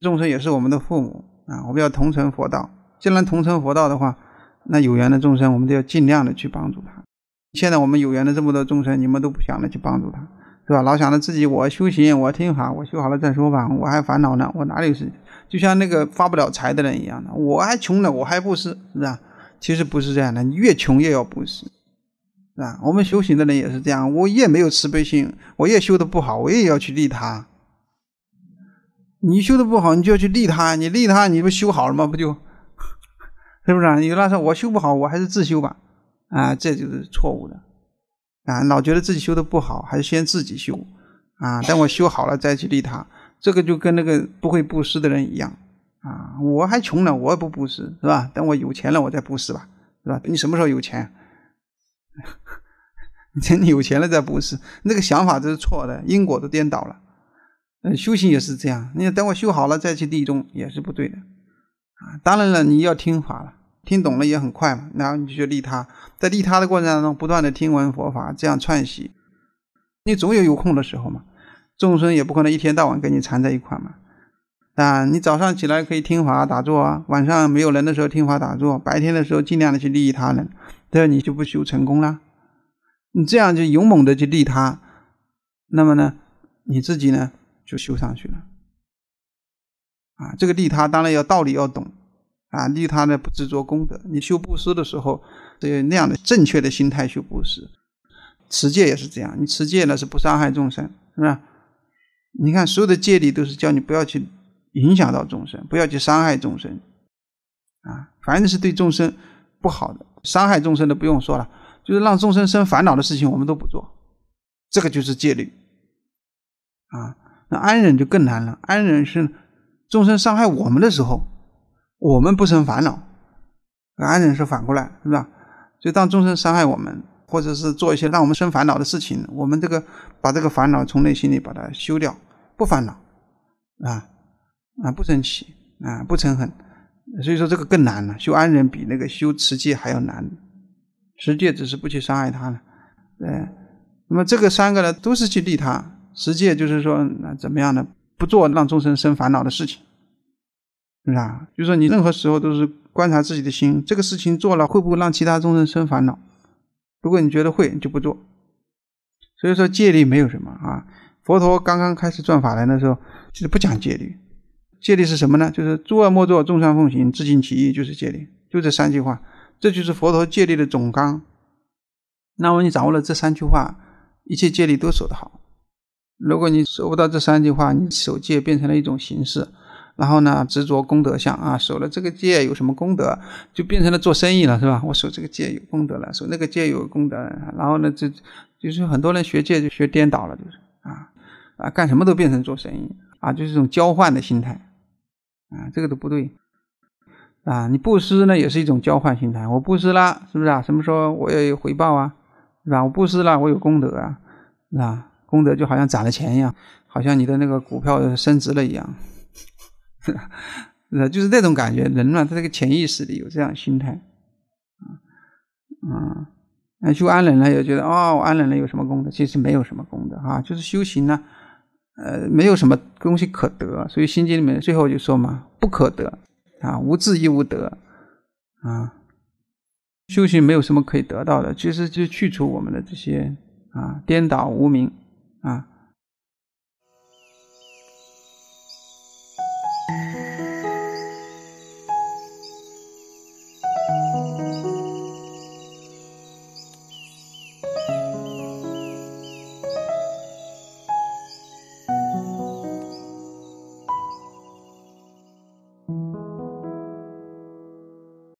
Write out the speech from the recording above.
众生也是我们的父母啊，我们要同成佛道。既然同成佛道的话，那有缘的众生，我们都要尽量的去帮助他。现在我们有缘的这么多众生，你们都不想着去帮助他，是吧？老想着自己，我修行，我听好，我修好了再说吧，我还烦恼呢，我哪里是？就像那个发不了财的人一样的，我还穷呢，我还布施，是是吧？其实不是这样的，你越穷越要布施，是吧？我们修行的人也是这样，我越没有慈悲心，我越修的不好，我也要去利他。你修的不好，你就要去利他。你利他，你不修好了吗？不就，是不是？有拉说，我修不好，我还是自修吧。啊，这就是错误的，啊，老觉得自己修的不好，还是先自己修，啊，等我修好了再去利他。这个就跟那个不会布施的人一样，啊，我还穷呢，我也不布施是吧？等我有钱了，我再布施吧，是吧？你什么时候有钱？你有钱了再布施，那个想法就是错的，因果都颠倒了。呃，修行也是这样，你等我修好了再去立中也是不对的，啊，当然了，你要听法了，听懂了也很快嘛。然后你就立他，在立他的过程当中，不断的听闻佛法，这样串习，你总有有空的时候嘛。众生也不可能一天到晚跟你缠在一块嘛，啊，你早上起来可以听法打坐，啊，晚上没有人的时候听法打坐，白天的时候尽量的去利益他人，这样你就不修成功啦。你这样就勇猛的去利他，那么呢，你自己呢？就修上去了，啊，这个利他当然要道理要懂，啊，利他呢不执着功德，你修布施的时候，这那样的正确的心态修布施，持戒也是这样，你持戒呢是不伤害众生，是吧？你看所有的戒律都是叫你不要去影响到众生，不要去伤害众生，啊，反正是对众生不好的、伤害众生的不用说了，就是让众生生烦恼的事情我们都不做，这个就是戒律，啊。那安忍就更难了。安忍是众生伤害我们的时候，我们不生烦恼。安忍是反过来，是吧？所以当众生伤害我们，或者是做一些让我们生烦恼的事情，我们这个把这个烦恼从内心里把它修掉，不烦恼，啊啊，不生气，啊，不生恨。所以说这个更难了。修安忍比那个修持戒还要难。持戒只是不去伤害他了，嗯，那么这个三个呢，都是去利他。实际就是说，那怎么样呢？不做让众生生烦恼的事情，是不是啊？就是说，你任何时候都是观察自己的心，这个事情做了会不会让其他众生生烦恼？如果你觉得会，就不做。所以说戒律没有什么啊。佛陀刚刚开始转法轮的时候，就是不讲戒律。戒律是什么呢？就是诸恶莫作，众善奉行，自尽其意，就是戒律，就这三句话，这就是佛陀戒律的总纲。那么你掌握了这三句话，一切戒律都守得好。如果你守不到这三句话，你守戒变成了一种形式，然后呢执着功德相啊，守了这个戒有什么功德，就变成了做生意了，是吧？我守这个戒有功德了，守那个戒有功德，然后呢，就就是很多人学戒就学颠倒了，就是啊啊干什么都变成做生意啊，就是一种交换的心态啊，这个都不对啊，你布施呢也是一种交换心态，我布施了是不是啊？什么时候我也有回报啊，是吧？我布施了我有功德啊，是吧？功德就好像攒了钱一样，好像你的那个股票升值了一样，是 就是那种感觉。人呢，他这个潜意识里有这样心态，啊，啊，修安忍了也觉得，哦，我安忍了有什么功德？其实没有什么功德啊，就是修行呢，呃，没有什么东西可得。所以《心经》里面最后就说嘛，不可得啊，无智亦无得啊，修行没有什么可以得到的，其实就是去除我们的这些啊颠倒无明。啊。